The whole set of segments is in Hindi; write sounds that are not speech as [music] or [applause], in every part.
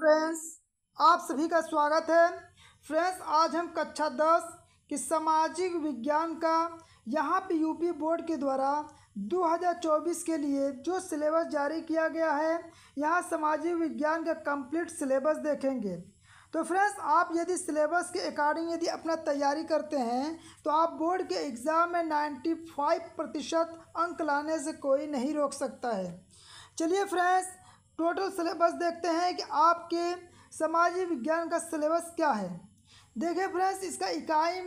फ्रेंड्स आप सभी का स्वागत है फ्रेंड्स आज हम कक्षा दस की सामाजिक विज्ञान का यहाँ पे यूपी बोर्ड के द्वारा 2024 के लिए जो सिलेबस जारी किया गया है यहाँ सामाजिक विज्ञान का कंप्लीट सिलेबस देखेंगे तो फ्रेंड्स आप यदि सिलेबस के अकॉर्डिंग यदि अपना तैयारी करते हैं तो आप बोर्ड के एग्ज़ाम में नाइन्टी प्रतिशत अंक लाने से कोई नहीं रोक सकता है चलिए फ्रेंड्स टोटल सिलेबस देखते हैं कि आपके सामाजिक विज्ञान का सिलेबस क्या है देखिए फ्रेंड्स इसका इकाई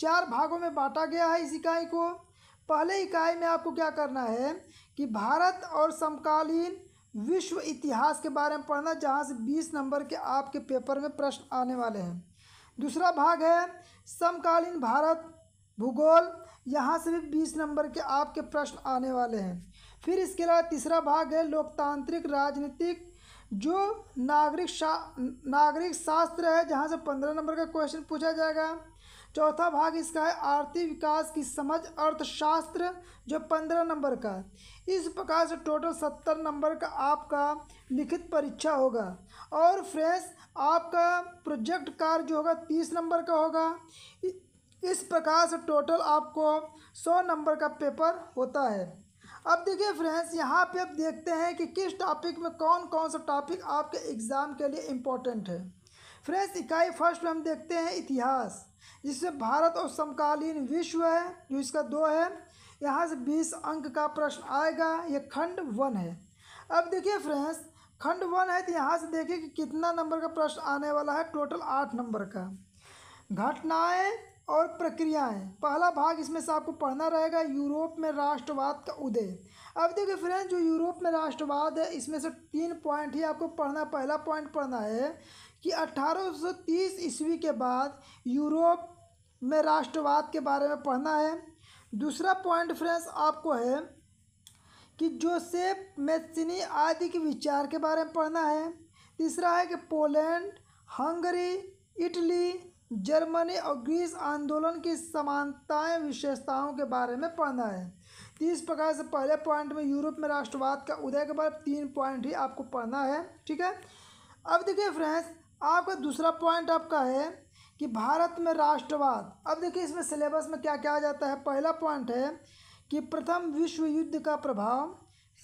चार भागों में बांटा गया है इस इकाई को पहले इकाई में आपको क्या करना है कि भारत और समकालीन विश्व इतिहास के बारे में पढ़ना जहाँ से बीस नंबर के आपके पेपर में प्रश्न आने वाले हैं दूसरा भाग है समकालीन भारत भूगोल यहाँ से भी बीस नंबर के आपके प्रश्न आने वाले हैं फिर इसके अलावा तीसरा भाग है लोकतांत्रिक राजनीतिक जो नागरिक शा नागरिक शास्त्र है जहाँ से पंद्रह नंबर का क्वेश्चन पूछा जाएगा चौथा भाग इसका है आर्थिक विकास की समझ अर्थशास्त्र जो पंद्रह नंबर का इस प्रकार से टोटल सत्तर नंबर का आपका लिखित परीक्षा होगा और फ्रेंड्स आपका प्रोजेक्ट कार्य जो होगा तीस नंबर का होगा इस प्रकार से टोटल आपको सौ नंबर का पेपर होता है अब देखिए फ्रेंड्स यहाँ पे आप देखते हैं कि किस टॉपिक में कौन कौन सा टॉपिक आपके एग्ज़ाम के लिए इम्पोर्टेंट है फ्रेंड्स इकाई फर्स्ट में हम देखते हैं इतिहास जिसमें भारत और समकालीन विश्व है जो इसका दो है यहाँ से बीस अंक का प्रश्न आएगा ये खंड वन है अब देखिए फ्रेंड्स खंड वन है तो यहाँ से देखिए कि कितना नंबर का प्रश्न आने वाला है टोटल आठ नंबर का घटनाएं और प्रक्रियाएं पहला भाग इसमें से आपको पढ़ना रहेगा यूरोप में राष्ट्रवाद का उदय अब देखिए फ्रेंड जो यूरोप में राष्ट्रवाद है इसमें से तीन पॉइंट ही आपको पढ़ना पहला पॉइंट पढ़ना है कि 1830 ईस्वी के बाद यूरोप में राष्ट्रवाद के बारे में पढ़ना है दूसरा पॉइंट फ्रेंड्स आपको है कि जोसेफ मेसिनी आदि के विचार के बारे में पढ़ना है तीसरा है कि पोलैंड हंगरी इटली जर्मनी और ग्रीस आंदोलन की समानताएं विशेषताओं के बारे में पढ़ना है तीस प्रकार से पहले पॉइंट में यूरोप में राष्ट्रवाद का उदय के बाद तीन पॉइंट ही आपको पढ़ना है ठीक है अब देखिए फ्रेंड्स आपका दूसरा पॉइंट आपका है कि भारत में राष्ट्रवाद अब देखिए इसमें सिलेबस में क्या क्या आ जाता है पहला पॉइंट है कि प्रथम विश्व युद्ध का प्रभाव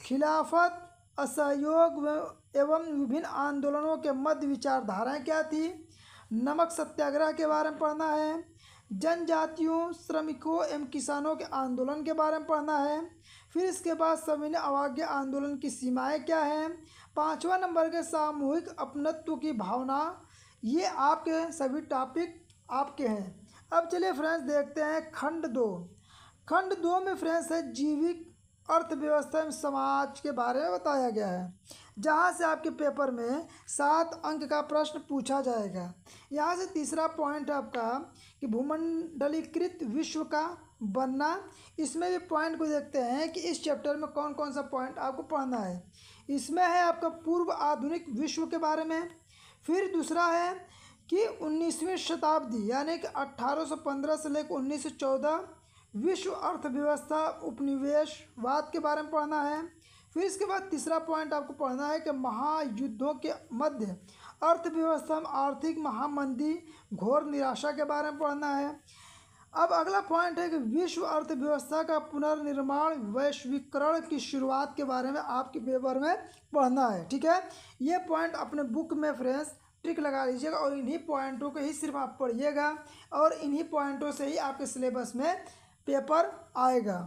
खिलाफत असहयोग एवं विभिन्न आंदोलनों के मध्य विचारधाराएँ क्या थी नमक सत्याग्रह के बारे में पढ़ना है जनजातियों श्रमिकों एवं किसानों के आंदोलन के बारे में पढ़ना है फिर इसके बाद सविनय अवाज्ञ आंदोलन की सीमाएं क्या हैं पाँचवा नंबर के सामूहिक अपनत्व की भावना ये आपके सभी टॉपिक आपके हैं अब चलिए फ्रेंड्स देखते हैं खंड दो खंड दो में फ्रेंड्स है जीविक अर्थव्यवस्था एवं समाज के बारे में बताया गया है जहाँ से आपके पेपर में सात अंक का प्रश्न पूछा जाएगा यहाँ से तीसरा पॉइंट आपका कि भूमंडलीकृत विश्व का बनना इसमें भी पॉइंट को देखते हैं कि इस चैप्टर में कौन कौन सा पॉइंट आपको पढ़ना है इसमें है आपका पूर्व आधुनिक विश्व के बारे में फिर दूसरा है कि उन्नीसवीं शताब्दी यानी कि अट्ठारह से लेकर उन्नीस विश्व अर्थव्यवस्था उपनिवेशवाद के बारे में पढ़ना है फिर इसके बाद तीसरा पॉइंट आपको पढ़ना है कि महायुद्धों के मध्य अर्थव्यवस्था में आर्थिक महामंदी घोर निराशा के बारे में पढ़ना है अब अगला पॉइंट है कि विश्व अर्थव्यवस्था का पुनर्निर्माण वैश्वीकरण की शुरुआत के बारे में आपके पेपर में पढ़ना है ठीक है ये पॉइंट अपने बुक में फ्रेंड्स ट्रिक लगा लीजिएगा और इन्हीं पॉइंटों को ही सिर्फ आप पढ़िएगा और इन्हीं पॉइंटों से ही आपके सिलेबस में पेपर आएगा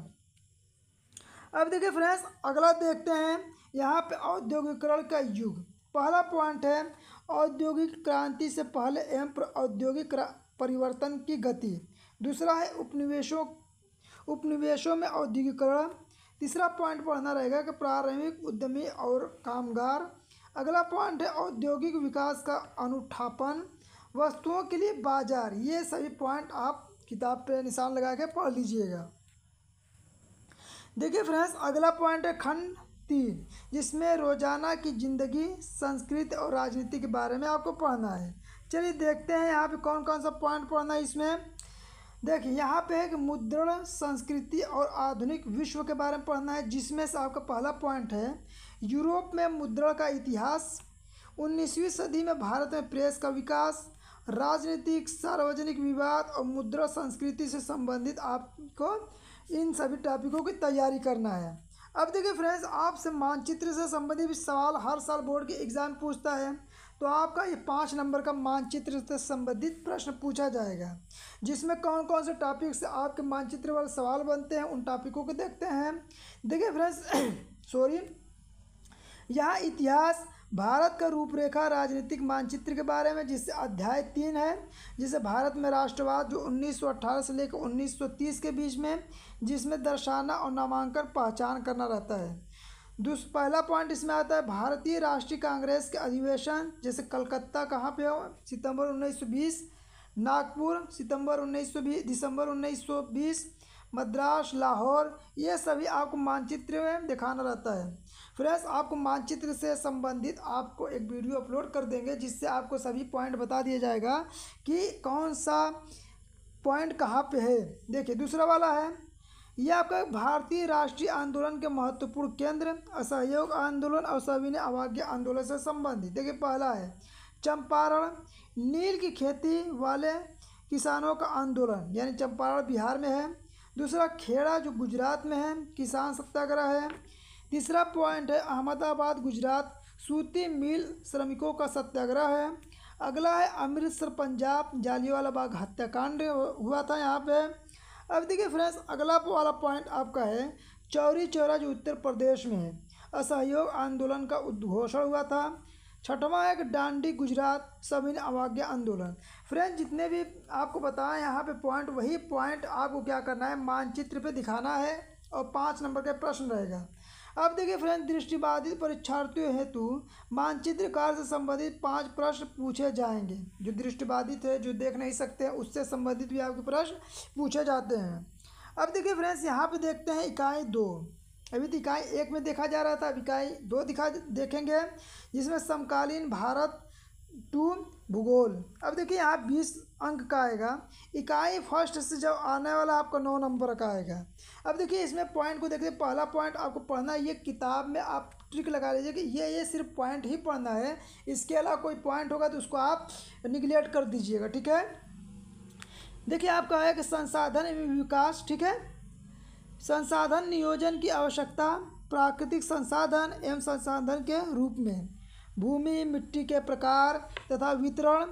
अब देखिए फ्रेंड्स अगला देखते हैं यहाँ पे औद्योगिकरण का युग पहला पॉइंट है औद्योगिक क्रांति से पहले एवं औद्योगिक परिवर्तन की गति दूसरा है उपनिवेशों उपनिवेशों में औद्योगिकरण तीसरा पॉइंट पढ़ना रहेगा कि प्रारंभिक उद्यमी और कामगार अगला पॉइंट है औद्योगिक विकास का अनुठापन वस्तुओं के लिए बाजार ये सभी पॉइंट आप किताब पे निशान लगा के पढ़ लीजिएगा देखिए फ्रेंड्स अगला पॉइंट है खंड तीन जिसमें रोज़ाना की ज़िंदगी संस्कृति और राजनीति के बारे में आपको पढ़ना है चलिए देखते हैं यहाँ पे कौन कौन सा पॉइंट पढ़ना है इसमें देखिए यहाँ पे है कि मुद्रण संस्कृति और आधुनिक विश्व के बारे में पढ़ना है जिसमें से आपका पहला पॉइंट है यूरोप में मुद्रण का इतिहास उन्नीसवीं सदी में भारत में प्रेस का विकास राजनीतिक सार्वजनिक विवाद और मुद्रा संस्कृति से संबंधित आपको इन सभी टॉपिकों की तैयारी करना है अब देखिए फ्रेंड्स आपसे मानचित्र से संबंधित भी सवाल हर साल बोर्ड के एग्ज़ाम पूछता है तो आपका ये पाँच नंबर का मानचित्र से संबंधित प्रश्न पूछा जाएगा जिसमें कौन कौन से टॉपिक से आपके मानचित्र वाले सवाल बनते हैं उन टॉपिकों को देखते हैं देखिए फ्रेंड्स सॉरी [coughs] यहाँ इतिहास भारत का रूपरेखा राजनीतिक मानचित्र के बारे में जिससे अध्याय तीन है जिसे भारत में राष्ट्रवाद जो 1918 से लेकर 1930 के बीच में जिसमें दर्शाना और नामांकन पहचान करना रहता है दूसरा पहला पॉइंट इसमें आता है भारतीय राष्ट्रीय कांग्रेस के अधिवेशन जैसे कलकत्ता कहाँ पे हो सितंबर 1920 नागपुर सितंबर 1920 दिसंबर मद्रास लाहौर ये सभी आपको मानचित्र में दिखाना रहता है फ्रेंड्स आपको मानचित्र से संबंधित आपको एक वीडियो अपलोड कर देंगे जिससे आपको सभी पॉइंट बता दिया जाएगा कि कौन सा पॉइंट कहाँ पे है देखिए दूसरा वाला है यह आपका भारतीय राष्ट्रीय आंदोलन के महत्वपूर्ण केंद्र असहयोग आंदोलन और सविनय अवाज्ञ आंदोलन से संबंधित देखिए पहला है चंपारण नील की खेती वाले किसानों का आंदोलन यानी चंपारण बिहार में है दूसरा खेड़ा जो गुजरात में है किसान सत्याग्रह है तीसरा पॉइंट है अहमदाबाद गुजरात सूती मिल श्रमिकों का सत्याग्रह है अगला है अमृतसर पंजाब जालीवाला बाग हत्याकांड हुआ था यहाँ पे अब देखिए फ्रेंड्स अगला वाला पॉइंट आपका है चौरी चौरा जो उत्तर प्रदेश में है असहयोग आंदोलन का उद्घोषण हुआ था छठवां एक डांडी गुजरात सविन अवाज्ञा आंदोलन फ्रेंड जितने भी आपको बताएं यहाँ पे पॉइंट वही पॉइंट आपको क्या करना है मानचित्र पे दिखाना है और पाँच नंबर का प्रश्न रहेगा अब देखिए फ्रेंड दृष्टिबाधित परीक्षार्थियों हेतु मानचित्र कार्य से संबंधित पांच प्रश्न पूछे जाएंगे जो दृष्टिबाधित है जो देख नहीं सकते उससे संबंधित भी आपके प्रश्न पूछे जाते हैं अब देखिए फ्रेंड्स यहाँ पे देखते हैं इकाई दो अभी इकाई एक में देखा जा रहा था अब इकाई दो दिखा देखेंगे जिसमें समकालीन भारत टू भूगोल अब देखिए यहाँ बीस अंक का आएगा इकाई फर्स्ट से जब आने वाला आपका नौ नंबर का आएगा अब देखिए इसमें पॉइंट को देखिए पहला पॉइंट आपको पढ़ना ये किताब में आप ट्रिक लगा लीजिए कि ये ये सिर्फ पॉइंट ही पढ़ना है इसके अलावा कोई पॉइंट होगा तो उसको आप निगलेक्ट कर दीजिएगा ठीक है देखिए आपका है कि संसाधन विकास ठीक है संसाधन नियोजन की आवश्यकता प्राकृतिक संसाधन एवं संसाधन के रूप में भूमि मिट्टी के प्रकार तथा वितरण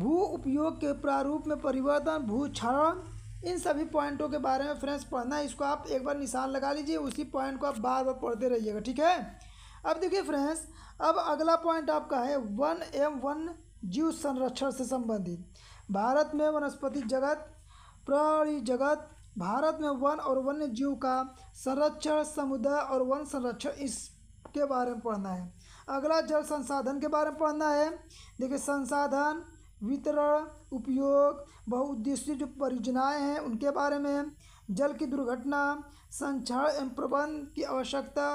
भू उपयोग के प्रारूप में परिवर्तन भू क्षरण इन सभी पॉइंटों के बारे में फ्रेंड्स पढ़ना है इसको आप एक बार निशान लगा लीजिए उसी पॉइंट को आप बार बार पढ़ते रहिएगा ठीक है अब देखिए फ्रेंड्स अब अगला पॉइंट आपका है वन एवं वन जीव संरक्षण से संबंधित भारत में वनस्पति जगत प्रणी जगत भारत में वन और वन्य जीव का संरक्षण समुदाय और वन संरक्षण इसके बारे में पढ़ना है अगला जल संसाधन के बारे में पढ़ना है देखिए संसाधन वितरण उपयोग बहुउद्देश्य जो परियोजनाएँ हैं उनके बारे में जल की दुर्घटना संचार एवं प्रबंध की आवश्यकता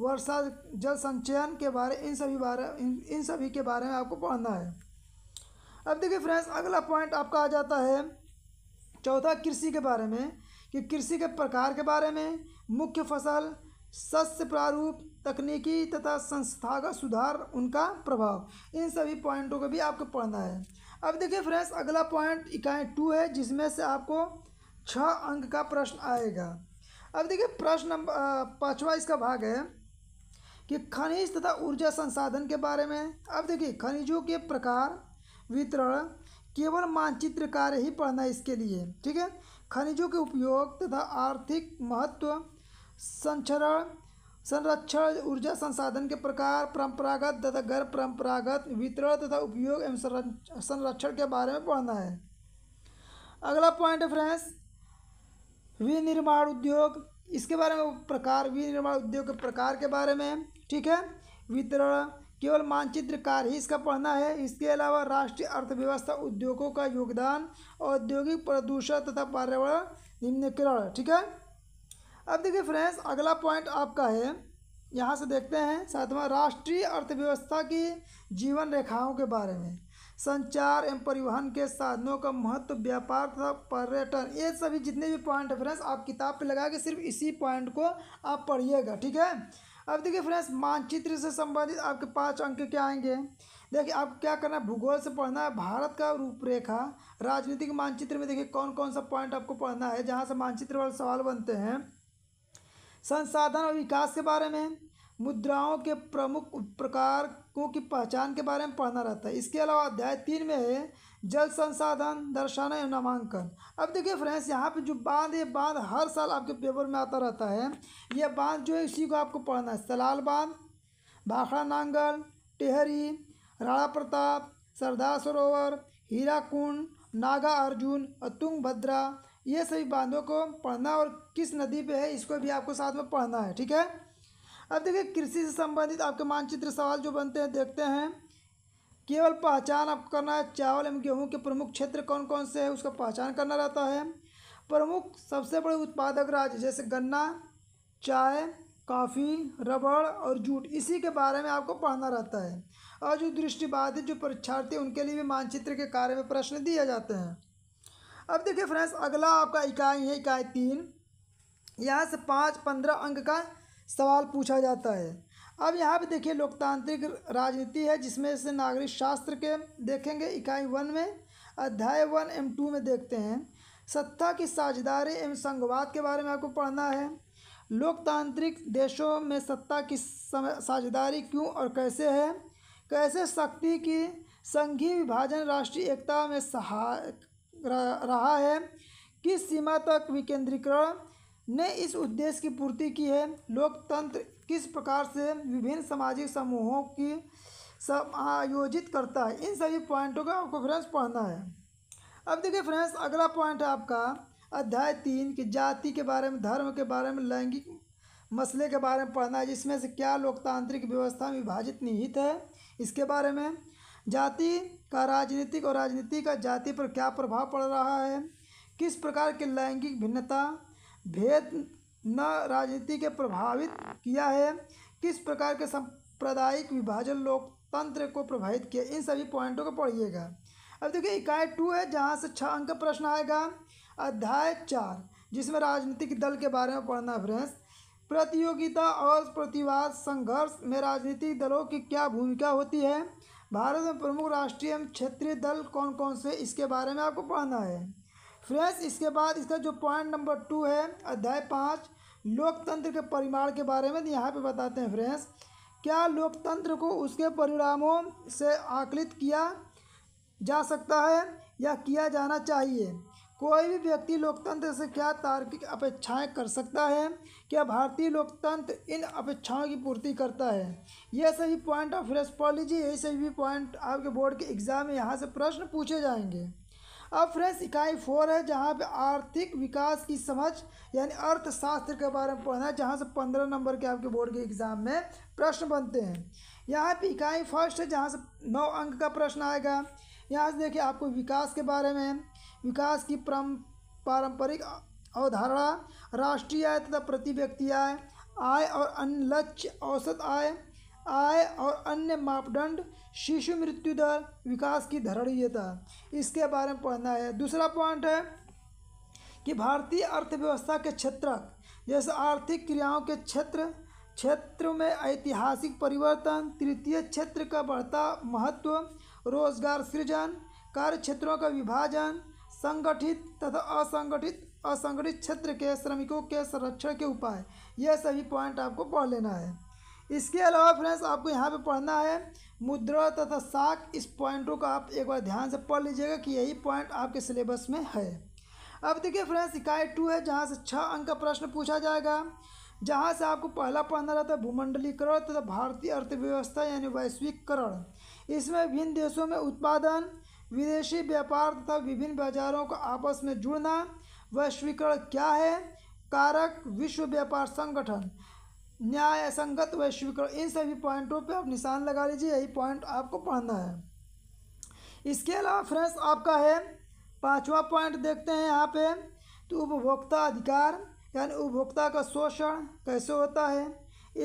वर्षा जल संचयन के बारे इन सभी बारे इन, इन सभी के बारे में आपको पढ़ना है अब देखिए फ्रेंड्स अगला पॉइंट आपका आ जाता है चौथा कृषि के बारे में कि कृषि के प्रकार के बारे में मुख्य फसल सस्य प्रारूप तकनीकी तथा संस्थागत सुधार उनका प्रभाव इन सभी पॉइंटों को भी आपको पढ़ना है अब देखिए फ्रेंड्स अगला पॉइंट इकाई टू है जिसमें से आपको छः अंक का प्रश्न आएगा अब देखिए प्रश्न नंबर पाँचवा इसका भाग है कि खनिज तथा ऊर्जा संसाधन के बारे में अब देखिए खनिजों के प्रकार वितरण केवल मानचित्र कार्य ही पढ़ना इसके लिए ठीक है खनिजों के उपयोग तथा आर्थिक महत्व संचरण संरक्षण ऊर्जा संसाधन के प्रकार परंपरागत तथा गैर परंपरागत वितरण तथा उपयोग एवं संरक्षण के बारे में पढ़ना है अगला पॉइंट है फ्रेंड्स विनिर्माण उद्योग इसके बारे में प्रकार विनिर्माण उद्योग के प्रकार के बारे में ठीक है वितरण केवल मानचित्रकार ही इसका पढ़ना है इसके अलावा राष्ट्रीय अर्थव्यवस्था उद्योगों का योगदान औद्योगिक प्रदूषण तथा पर्यावरण निम्नकरण ठीक है अब देखिए फ्रेंड्स अगला पॉइंट आपका है यहाँ से देखते हैं सातवां राष्ट्रीय अर्थव्यवस्था की जीवन रेखाओं के बारे में संचार एवं परिवहन के साधनों का महत्व व्यापार तथा पर्यटन ये सभी जितने भी पॉइंट है फ्रेंड्स आप किताब पे लगा के सिर्फ इसी पॉइंट को आप पढ़िएगा ठीक है अब देखिए फ्रेंड्स मानचित्र से संबंधित आपके पाँच अंक क्या आएंगे देखिए आपको क्या करना है भूगोल से पढ़ना है भारत का रूपरेखा राजनीतिक मानचित्र में देखिए कौन कौन सा पॉइंट आपको पढ़ना है जहाँ से मानचित्र वाले सवाल बनते हैं संसाधन और विकास के बारे में मुद्राओं के प्रमुख प्रकार को की पहचान के बारे में पढ़ना रहता है इसके अलावा अध्याय तीन में है जल संसाधन दर्शाना एवं नामांकन अब देखिए फ्रेंड्स यहाँ पे जो बांध ये बांध हर साल आपके पेपर में आता रहता है यह बांध जो है इसी को आपको पढ़ना है सलाल बांध भाखड़ा नांगल टेहरी राणा प्रताप सरदार सरोवर हीरा कुंड नागा अर्जुन और भद्रा ये सभी बांधों को पढ़ना और किस नदी पे है इसको भी आपको साथ में पढ़ना है ठीक है अब देखिए कृषि से संबंधित आपके मानचित्र सवाल जो बनते हैं देखते हैं केवल पहचान आप करना है चावल एवं गेहूँ के प्रमुख क्षेत्र कौन कौन से हैं उसका पहचान करना रहता है प्रमुख सबसे बड़े उत्पादक राज्य जैसे गन्ना चाय काफ़ी रबड़ और जूट इसी के बारे में आपको पढ़ना रहता है और जो दृष्टिबाधित जो परीक्षार्थी उनके लिए भी मानचित्र के कार्य में प्रश्न दिए जाते हैं अब देखिए फ्रेंड्स अगला आपका इकाई है इकाई तीन यहाँ से पाँच पंद्रह अंक का सवाल पूछा जाता है अब यहाँ पे देखिए लोकतांत्रिक राजनीति है जिसमें से नागरिक शास्त्र के देखेंगे इकाई वन में अध्याय वन एम टू में देखते हैं सत्ता की साझेदारी एवं संघवाद के बारे में आपको पढ़ना है लोकतांत्रिक देशों में सत्ता की साझेदारी क्यों और कैसे है कैसे शक्ति की संघीय विभाजन राष्ट्रीय एकता में सहायक रहा है किस सीमा तक विकेंद्रीकरण ने इस उद्देश्य की पूर्ति की है लोकतंत्र किस प्रकार से विभिन्न सामाजिक समूहों की समायोजित करता है इन सभी पॉइंटों का आपको फ्रेंड्स पढ़ना है अब देखिए फ्रेंड्स अगला पॉइंट है आपका अध्याय तीन कि जाति के बारे में धर्म के बारे में लैंगिक मसले के बारे में पढ़ना है जिसमें से क्या लोकतांत्रिक व्यवस्था में विभाजित निहित है इसके बारे में जाति का राजनीतिक और राजनीति का जाति पर क्या प्रभाव पड़ रहा है किस प्रकार की लैंगिक भिन्नता भेद न राजनीति के प्रभावित किया है किस प्रकार के सांप्रदायिक विभाजन लोकतंत्र को प्रभावित किया इन सभी पॉइंटों को पढ़िएगा अब देखिए इकाई टू है जहाँ से छः अंक प्रश्न आएगा अध्याय चार जिसमें राजनीतिक दल के बारे में पढ़ना फ्रेंड्स प्रतियोगिता और प्रतिवाद संघर्ष में राजनीतिक दलों की क्या भूमिका होती है भारत में प्रमुख राष्ट्रीय एवं क्षेत्रीय दल कौन कौन से इसके बारे में आपको पढ़ना है फ्रेंड्स इसके बाद इसका जो पॉइंट नंबर टू है अध्याय पाँच लोकतंत्र के परिमाण के बारे में यहाँ पे बताते हैं फ्रेंड्स क्या लोकतंत्र को उसके परिणामों से आकलित किया जा सकता है या किया जाना चाहिए कोई भी व्यक्ति लोकतंत्र से क्या तार्किक अपेक्षाएं कर सकता है क्या भारतीय लोकतंत्र इन अपेक्षाओं की पूर्ति करता है ये सभी पॉइंट ऑफ रेस्पॉलोजी यही सभी पॉइंट आपके बोर्ड के एग्ज़ाम में यहाँ से प्रश्न पूछे जाएंगे अब फ्रेंड्स इकाई फोर है जहाँ पे आर्थिक विकास की समझ यानी अर्थशास्त्र के बारे में पढ़ना है जहाँ से पंद्रह नंबर के आपके बोर्ड के एग्ज़ाम में प्रश्न बनते हैं यहाँ पे इकाई फर्स्ट है जहाँ से नौ अंक का प्रश्न आएगा यहाँ से देखिए आपको विकास के बारे में विकास की परम पारंपरिक अवधारणा राष्ट्रीय आय तथा प्रति व्यक्ति आय आय और अन्य लक्ष्य औसत आय आय और अन्य मापदंड शिशु मृत्यु दर विकास की धरणीयता इसके बारे में पढ़ना है दूसरा पॉइंट है कि भारतीय अर्थव्यवस्था के क्षेत्र जैसे आर्थिक क्रियाओं के क्षेत्र क्षेत्र में ऐतिहासिक परिवर्तन तृतीय क्षेत्र का बढ़ता महत्व रोजगार सृजन कार्य क्षेत्रों का विभाजन संगठित तथा असंगठित असंगठित क्षेत्र के श्रमिकों के संरक्षण के उपाय यह सभी पॉइंट आपको पढ़ लेना है इसके अलावा फ्रेंड्स आपको यहाँ पे पढ़ना है मुद्रा तथा साख इस पॉइंटों का आप एक बार ध्यान से पढ़ लीजिएगा कि यही पॉइंट आपके सिलेबस में है अब देखिए फ्रेंड्स इकाई टू है जहाँ से छः अंक का प्रश्न पूछा जाएगा जहाँ से आपको पहला पढ़ना रहता है भूमंडलीकरण तथा भारतीय अर्थव्यवस्था यानी वैश्विककरण इसमें विभिन्न देशों में उत्पादन विदेशी व्यापार तथा विभिन्न बाजारों का आपस में जुड़ना वैश्वीकरण क्या है कारक विश्व व्यापार संगठन न्याय संगत वैश्वीकरण इन सभी पॉइंटों पे आप निशान लगा लीजिए यही पॉइंट आपको पढ़ना है इसके अलावा फ्रेंड्स आपका है पांचवा पॉइंट देखते हैं यहाँ पे तो उपभोक्ता अधिकार यानी उपभोक्ता का शोषण कैसे होता है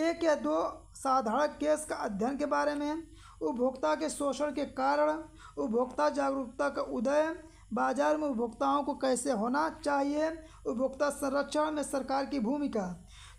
एक या दो साधारण केस का अध्ययन के बारे में उपभोक्ता के शोषण के कारण उपभोक्ता जागरूकता का उदय बाजार में उपभोक्ताओं को कैसे होना चाहिए उपभोक्ता संरक्षण में सरकार की भूमिका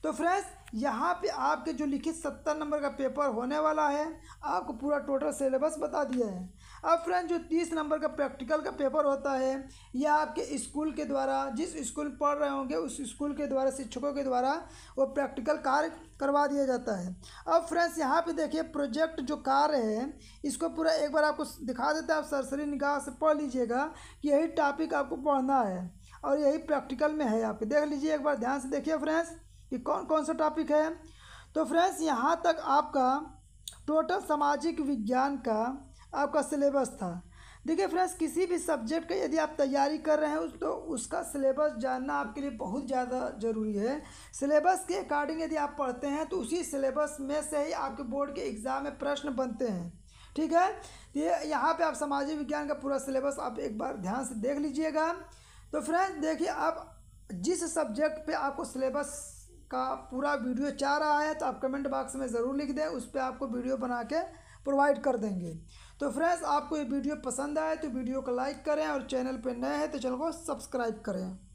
तो फ्रेंड्स यहाँ पे आपके जो लिखित सत्तर नंबर का पेपर होने वाला है आपको पूरा टोटल सिलेबस बता दिया है अब फ्रेंड जो तीस नंबर का प्रैक्टिकल का पेपर होता है यह आपके स्कूल के द्वारा जिस स्कूल पढ़ रहे होंगे उस स्कूल के द्वारा शिक्षकों के द्वारा वो प्रैक्टिकल कार्य करवा दिया जाता है अब फ्रेंड्स यहाँ पे देखिए प्रोजेक्ट जो कार्य है इसको पूरा एक बार आपको दिखा देता है आप सरसरी निगाह से पढ़ लीजिएगा कि यही टॉपिक आपको पढ़ना है और यही प्रैक्टिकल में है आपके देख लीजिए एक बार ध्यान से देखिए फ्रेंड्स कि कौन कौन सा टॉपिक है तो फ्रेंड्स यहाँ तक आपका टोटल सामाजिक विज्ञान का आपका सिलेबस था देखिए फ्रेंड्स किसी भी सब्जेक्ट का यदि आप तैयारी कर रहे हैं तो उसका सिलेबस जानना आपके लिए बहुत ज़्यादा ज़रूरी है सिलेबस के अकॉर्डिंग यदि आप पढ़ते हैं तो उसी सिलेबस में से ही आपके बोर्ड के एग्ज़ाम में प्रश्न बनते हैं ठीक है ये यहाँ पे आप सामाजिक विज्ञान का पूरा सिलेबस आप एक बार ध्यान से देख लीजिएगा तो फ्रेंड्स देखिए आप जिस सब्जेक्ट पर आपको सिलेबस का पूरा वीडियो चाह रहा है तो आप कमेंट बॉक्स में ज़रूर लिख दें उस पर आपको वीडियो बना के प्रोवाइड कर देंगे तो फ्रेंड्स आपको ये वीडियो पसंद आए तो वीडियो को लाइक करें और चैनल पर नए हैं तो चैनल को सब्सक्राइब करें